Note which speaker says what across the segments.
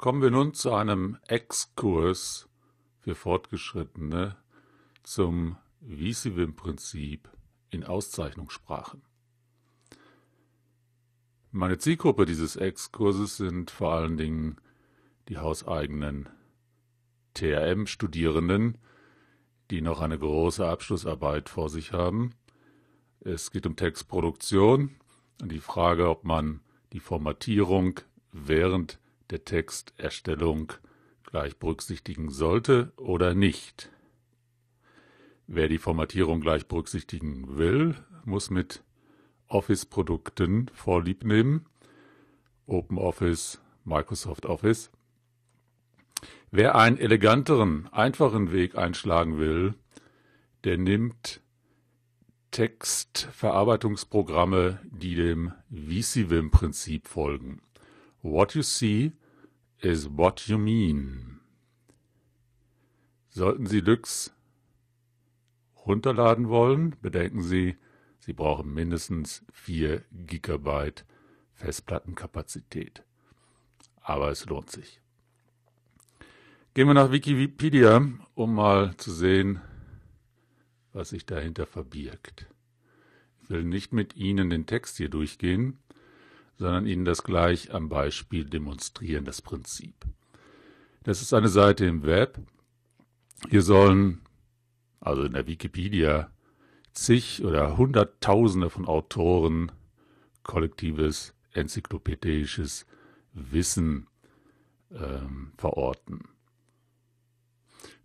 Speaker 1: Kommen wir nun zu einem Exkurs für Fortgeschrittene zum Visivim-Prinzip in Auszeichnungssprachen. Meine Zielgruppe dieses Exkurses sind vor allen Dingen die hauseigenen TRM-Studierenden, die noch eine große Abschlussarbeit vor sich haben. Es geht um Textproduktion und die Frage, ob man die Formatierung während der der Texterstellung gleich berücksichtigen sollte oder nicht. Wer die Formatierung gleich berücksichtigen will, muss mit Office-Produkten vorlieb nehmen. OpenOffice, Microsoft Office. Wer einen eleganteren, einfachen Weg einschlagen will, der nimmt Textverarbeitungsprogramme, die dem vcwim prinzip folgen. What you see is what you mean. Sollten Sie Lux runterladen wollen, bedenken Sie, Sie brauchen mindestens 4 GB Festplattenkapazität. Aber es lohnt sich. Gehen wir nach Wikipedia, um mal zu sehen, was sich dahinter verbirgt. Ich will nicht mit Ihnen den Text hier durchgehen sondern Ihnen das gleich am Beispiel demonstrieren, das Prinzip. Das ist eine Seite im Web. Hier sollen, also in der Wikipedia, zig oder Hunderttausende von Autoren kollektives enzyklopädisches Wissen ähm, verorten.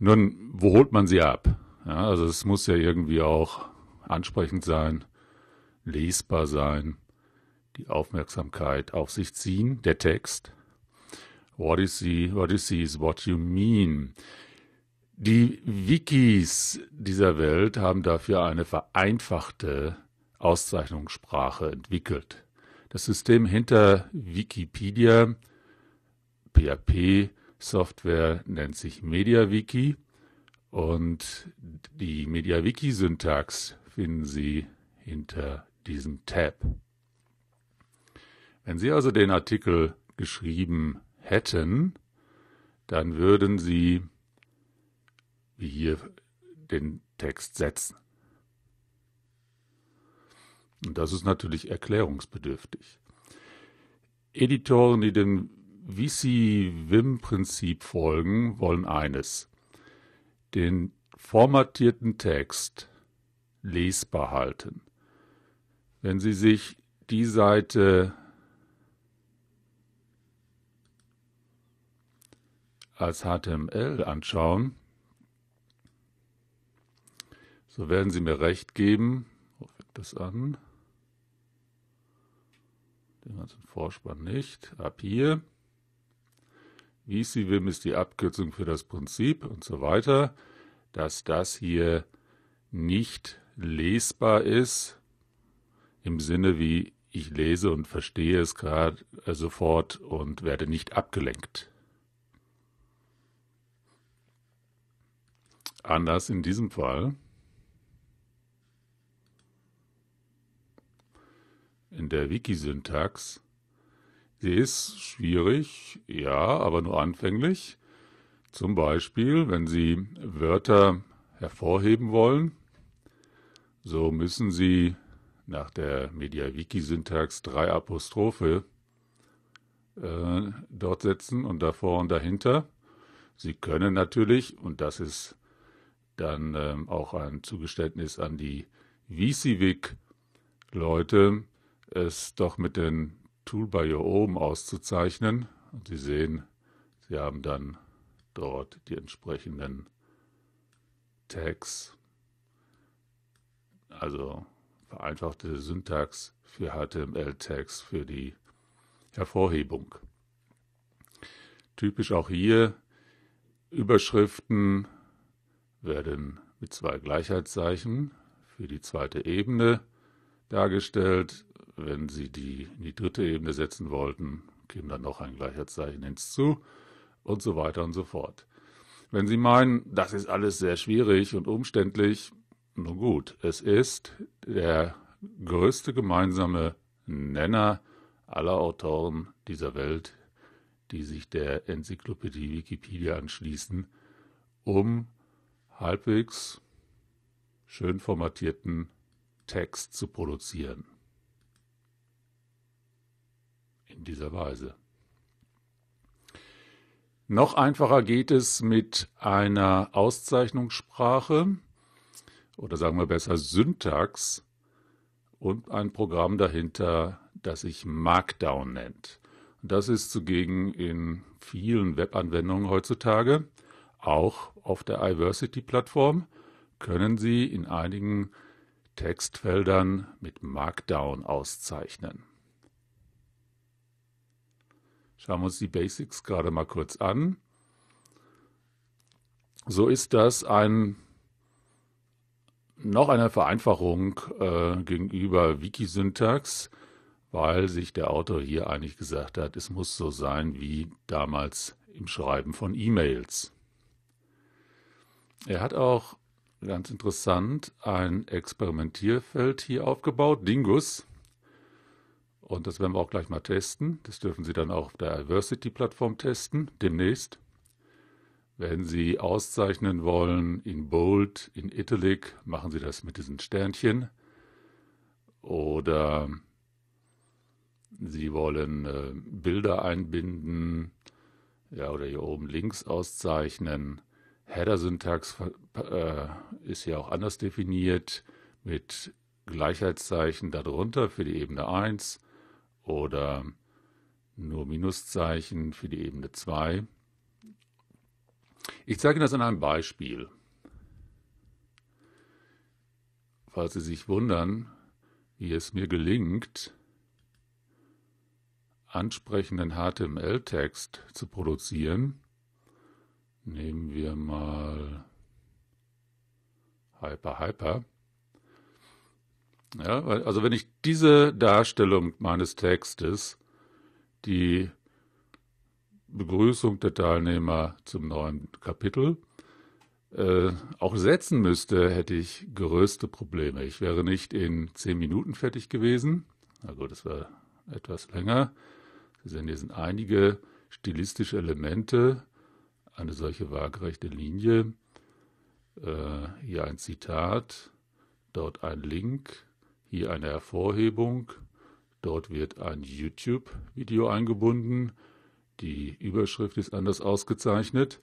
Speaker 1: Nun, wo holt man sie ab? Ja, also es muss ja irgendwie auch ansprechend sein, lesbar sein die Aufmerksamkeit auf sich ziehen. Der Text. What is, the, what is, is what you mean? Die Wikis dieser Welt haben dafür eine vereinfachte Auszeichnungssprache entwickelt. Das System hinter Wikipedia, PHP-Software, nennt sich MediaWiki und die MediaWiki-Syntax finden Sie hinter diesem Tab. Wenn Sie also den Artikel geschrieben hätten, dann würden Sie wie hier den Text setzen. Und das ist natürlich erklärungsbedürftig. Editoren, die dem vc wim prinzip folgen, wollen eines. Den formatierten Text lesbar halten. Wenn Sie sich die Seite als HTML anschauen, so werden Sie mir recht geben. Wo fängt das an? Den ganzen Vorspann nicht. Ab hier. VCVim ist die Abkürzung für das Prinzip und so weiter, dass das hier nicht lesbar ist im Sinne wie ich lese und verstehe es gerade sofort und werde nicht abgelenkt. Anders in diesem Fall, in der Wikisyntax. syntax Sie ist schwierig, ja, aber nur anfänglich. Zum Beispiel, wenn Sie Wörter hervorheben wollen, so müssen Sie nach der MediaWiki-Syntax drei Apostrophe äh, dort setzen und davor und dahinter. Sie können natürlich, und das ist dann ähm, auch ein Zugeständnis an die VisiVig-Leute, es doch mit den oben auszuzeichnen. Und Sie sehen, Sie haben dann dort die entsprechenden Tags, also vereinfachte Syntax für HTML-Tags für die Hervorhebung. Typisch auch hier Überschriften werden mit zwei Gleichheitszeichen für die zweite Ebene dargestellt. Wenn Sie die in die dritte Ebene setzen wollten, käme dann noch ein Gleichheitszeichen hinzu und so weiter und so fort. Wenn Sie meinen, das ist alles sehr schwierig und umständlich, nun gut, es ist der größte gemeinsame Nenner aller Autoren dieser Welt, die sich der Enzyklopädie Wikipedia anschließen, um halbwegs schön formatierten Text zu produzieren. In dieser Weise. Noch einfacher geht es mit einer Auszeichnungssprache oder sagen wir besser Syntax und ein Programm dahinter, das sich Markdown nennt. Das ist zugegen in vielen Webanwendungen heutzutage auch auf der Iversity-Plattform können Sie in einigen Textfeldern mit Markdown auszeichnen. Schauen wir uns die Basics gerade mal kurz an. So ist das ein, noch eine Vereinfachung äh, gegenüber Wikisyntax, weil sich der Autor hier eigentlich gesagt hat, es muss so sein wie damals im Schreiben von E-Mails. Er hat auch ganz interessant ein Experimentierfeld hier aufgebaut, Dingus. Und das werden wir auch gleich mal testen. Das dürfen Sie dann auch auf der diversity plattform testen, demnächst. Wenn Sie auszeichnen wollen in Bold, in Italic, machen Sie das mit diesen Sternchen. Oder Sie wollen äh, Bilder einbinden, ja, oder hier oben links auszeichnen. Header-Syntax äh, ist ja auch anders definiert mit Gleichheitszeichen darunter für die Ebene 1 oder nur Minuszeichen für die Ebene 2. Ich zeige Ihnen das an einem Beispiel. Falls Sie sich wundern, wie es mir gelingt, ansprechenden HTML-Text zu produzieren, Nehmen wir mal Hyper Hyper. Ja, also wenn ich diese Darstellung meines Textes, die Begrüßung der Teilnehmer zum neuen Kapitel, äh, auch setzen müsste, hätte ich größte Probleme. Ich wäre nicht in zehn Minuten fertig gewesen. Na gut, das war etwas länger. Sie sehen, hier sind einige stilistische Elemente, eine solche waagerechte Linie. Äh, hier ein Zitat, dort ein Link, hier eine Hervorhebung, dort wird ein YouTube-Video eingebunden. Die Überschrift ist anders ausgezeichnet.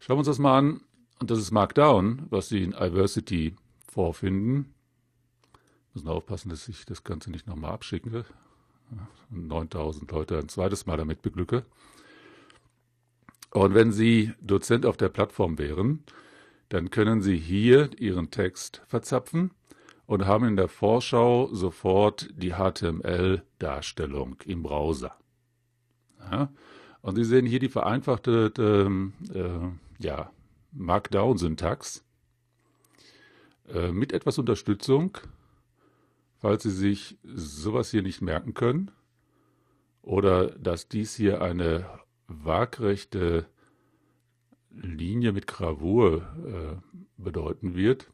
Speaker 1: Schauen wir uns das mal an. Und das ist Markdown, was Sie in Iversity vorfinden. Müssen aufpassen, dass ich das Ganze nicht nochmal abschicke. 9000 Leute ein zweites Mal damit beglücke. Und wenn Sie Dozent auf der Plattform wären, dann können Sie hier Ihren Text verzapfen und haben in der Vorschau sofort die HTML-Darstellung im Browser. Ja? Und Sie sehen hier die vereinfachte äh, äh, ja, Markdown-Syntax äh, mit etwas Unterstützung, falls Sie sich sowas hier nicht merken können oder dass dies hier eine waagrechte Linie mit Gravur äh, bedeuten wird,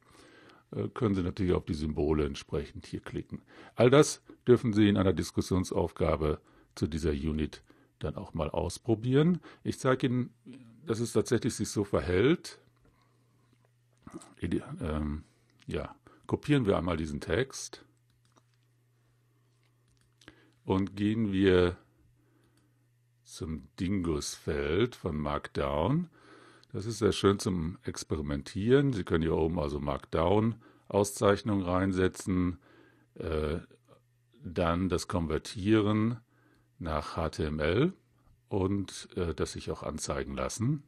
Speaker 1: äh, können Sie natürlich auf die Symbole entsprechend hier klicken. All das dürfen Sie in einer Diskussionsaufgabe zu dieser Unit dann auch mal ausprobieren. Ich zeige Ihnen, dass es tatsächlich sich so verhält. Ähm, ja, kopieren wir einmal diesen Text und gehen wir zum Dingusfeld von Markdown. Das ist sehr schön zum Experimentieren. Sie können hier oben also Markdown-Auszeichnung reinsetzen, äh, dann das Konvertieren nach HTML und äh, das sich auch anzeigen lassen.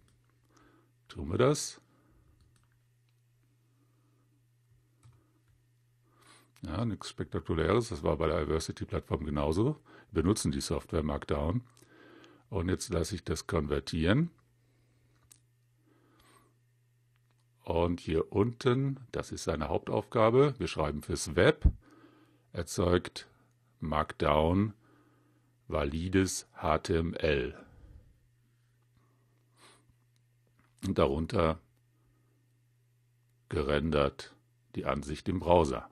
Speaker 1: Tun wir das. Ja, nichts Spektakuläres. Das war bei der diversity plattform genauso. Wir benutzen die Software Markdown. Und jetzt lasse ich das konvertieren. Und hier unten, das ist seine Hauptaufgabe, wir schreiben fürs Web, erzeugt Markdown valides HTML. Und darunter gerendert die Ansicht im Browser.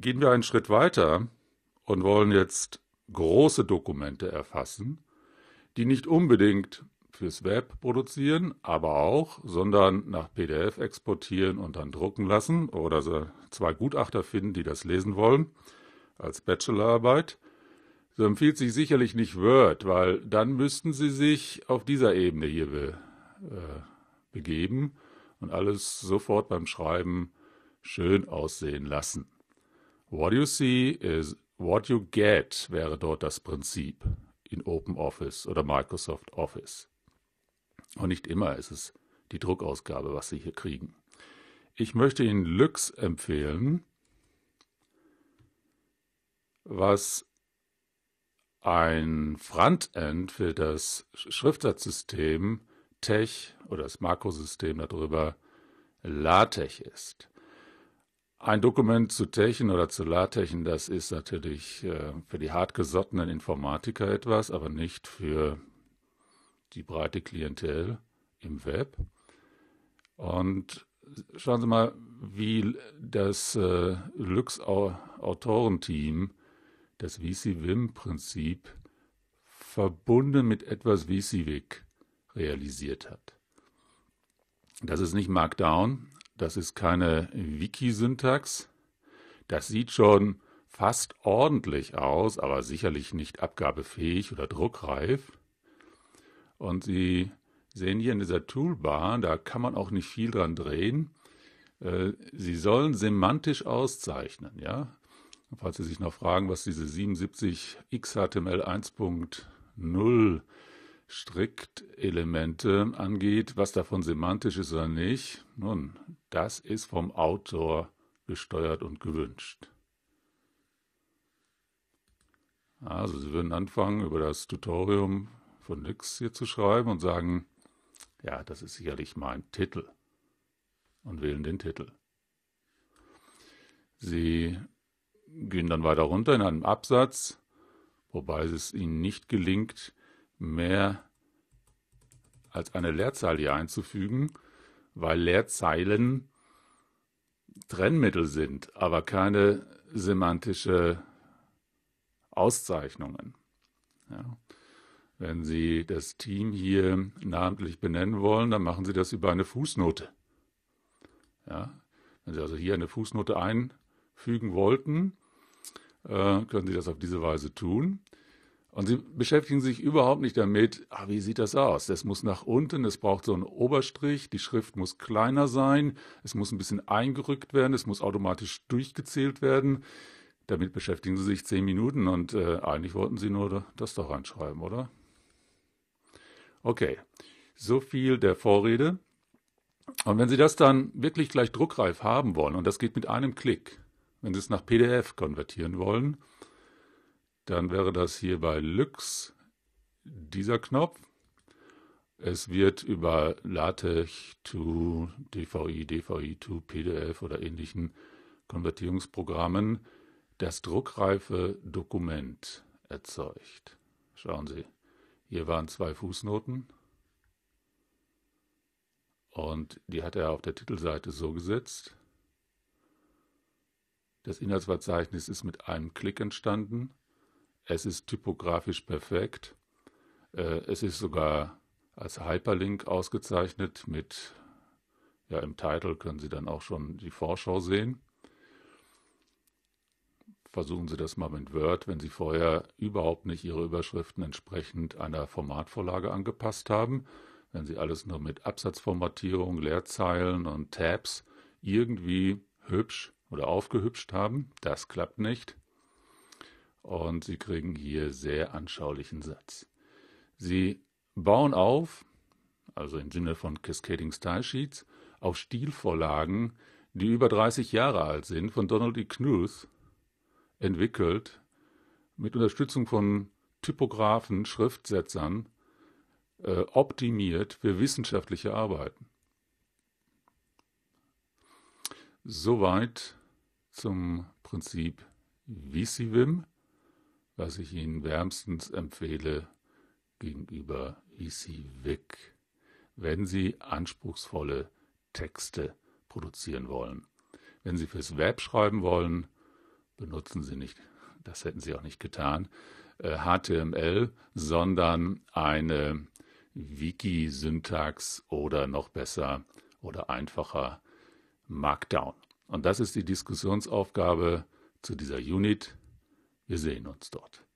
Speaker 1: Gehen wir einen Schritt weiter und wollen jetzt große Dokumente erfassen, die nicht unbedingt fürs Web produzieren, aber auch, sondern nach PDF exportieren und dann drucken lassen oder so zwei Gutachter finden, die das lesen wollen, als Bachelorarbeit. So empfiehlt sich sicherlich nicht Word, weil dann müssten sie sich auf dieser Ebene hier be, äh, begeben und alles sofort beim Schreiben schön aussehen lassen. What you see is what you get wäre dort das Prinzip in OpenOffice oder Microsoft Office. Und nicht immer ist es die Druckausgabe, was Sie hier kriegen. Ich möchte Ihnen Lux empfehlen, was ein Frontend für das Schriftsatzsystem Tech oder das Makrosystem darüber LaTeX ist. Ein Dokument zu Techen oder zu Latechen, das ist natürlich äh, für die hartgesottenen Informatiker etwas, aber nicht für die breite Klientel im Web. Und schauen Sie mal, wie das äh, Lux-Autorenteam das vcwim prinzip verbunden mit etwas VCWIC realisiert hat. Das ist nicht Markdown, das ist keine Wiki-Syntax. Das sieht schon fast ordentlich aus, aber sicherlich nicht abgabefähig oder druckreif. Und Sie sehen hier in dieser Toolbar, da kann man auch nicht viel dran drehen. Äh, Sie sollen semantisch auszeichnen, ja. Falls Sie sich noch fragen, was diese 77 XHTML 1.0 Striktelemente angeht, was davon semantisch ist oder nicht. Nun, das ist vom Autor gesteuert und gewünscht. Also Sie würden anfangen, über das Tutorium von Nix hier zu schreiben und sagen, ja, das ist sicherlich mein Titel und wählen den Titel. Sie gehen dann weiter runter in einem Absatz, wobei es Ihnen nicht gelingt, mehr als eine Leerzahl hier einzufügen, weil Leerzeilen Trennmittel sind, aber keine semantische Auszeichnungen. Ja. Wenn Sie das Team hier namentlich benennen wollen, dann machen Sie das über eine Fußnote. Ja. Wenn Sie also hier eine Fußnote einfügen wollten, äh, können Sie das auf diese Weise tun. Und sie beschäftigen sich überhaupt nicht damit, ah, wie sieht das aus? Das muss nach unten, es braucht so einen Oberstrich, die Schrift muss kleiner sein, es muss ein bisschen eingerückt werden, es muss automatisch durchgezählt werden. Damit beschäftigen sie sich zehn Minuten und äh, eigentlich wollten sie nur das doch reinschreiben, oder? Okay, so viel der Vorrede. Und wenn Sie das dann wirklich gleich druckreif haben wollen, und das geht mit einem Klick, wenn Sie es nach PDF konvertieren wollen, dann wäre das hier bei Lux dieser Knopf. Es wird über LaTeX to DVI, DVI to PDF oder ähnlichen Konvertierungsprogrammen das druckreife Dokument erzeugt. Schauen Sie, hier waren zwei Fußnoten und die hat er auf der Titelseite so gesetzt. Das Inhaltsverzeichnis ist mit einem Klick entstanden. Es ist typografisch perfekt. Äh, es ist sogar als Hyperlink ausgezeichnet mit, ja, im Titel können Sie dann auch schon die Vorschau sehen. Versuchen Sie das mal mit Word, wenn Sie vorher überhaupt nicht Ihre Überschriften entsprechend einer Formatvorlage angepasst haben. Wenn Sie alles nur mit Absatzformatierung, Leerzeilen und Tabs irgendwie hübsch oder aufgehübscht haben, das klappt nicht. Und Sie kriegen hier sehr anschaulichen Satz. Sie bauen auf, also im Sinne von Cascading Style Sheets, auf Stilvorlagen, die über 30 Jahre alt sind, von Donald E. Knuth entwickelt, mit Unterstützung von Typografen, Schriftsetzern, äh, optimiert für wissenschaftliche Arbeiten. Soweit zum Prinzip VisiVim was ich Ihnen wärmstens empfehle gegenüber ECVIC, wenn Sie anspruchsvolle Texte produzieren wollen. Wenn Sie fürs Web schreiben wollen, benutzen Sie nicht, das hätten Sie auch nicht getan, HTML, äh, sondern eine Wiki-Syntax oder noch besser oder einfacher Markdown. Und das ist die Diskussionsaufgabe zu dieser Unit. Wir sehen uns dort.